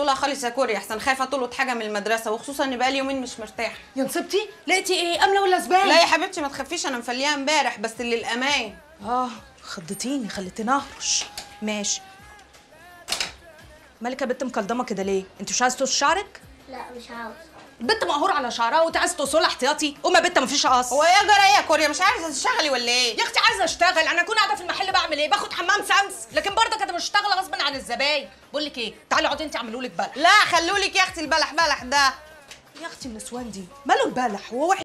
طولها خالص يا كوري احسن خايفه تلقط حاجه من المدرسه وخصوصا ان بقالي يومين مش مرتاحه يا نصيبتي لقيتي ايه امله ولا زباله لا يا حبيبتي ما تخافيش انا مفليها امبارح بس للامان اه خضتيني خليتيني اهرش ماشي مالك يا بنت مكلضمه كده ليه انت مش عايزه تقص شعرك لا مش عاوز البنت مقهور على شعرها وانت عايزه توصلها احتياطي قوم يا بنت مفيش قص هو ايه جرى يا كوريا مش عايزه تشتغلي ولا ايه يا اختي عايزه اشتغل انا اكون قاعده في المحل بعمل ايه باخد حمام سامس لكن برضك مشتغله غصب عن الزباين بقول لك ايه تعالي اقعدي انت اعملوا لك بلح لا خلوا لك يا اختي البلح بلح ده يا اختي النسوان دي ماله البلح هو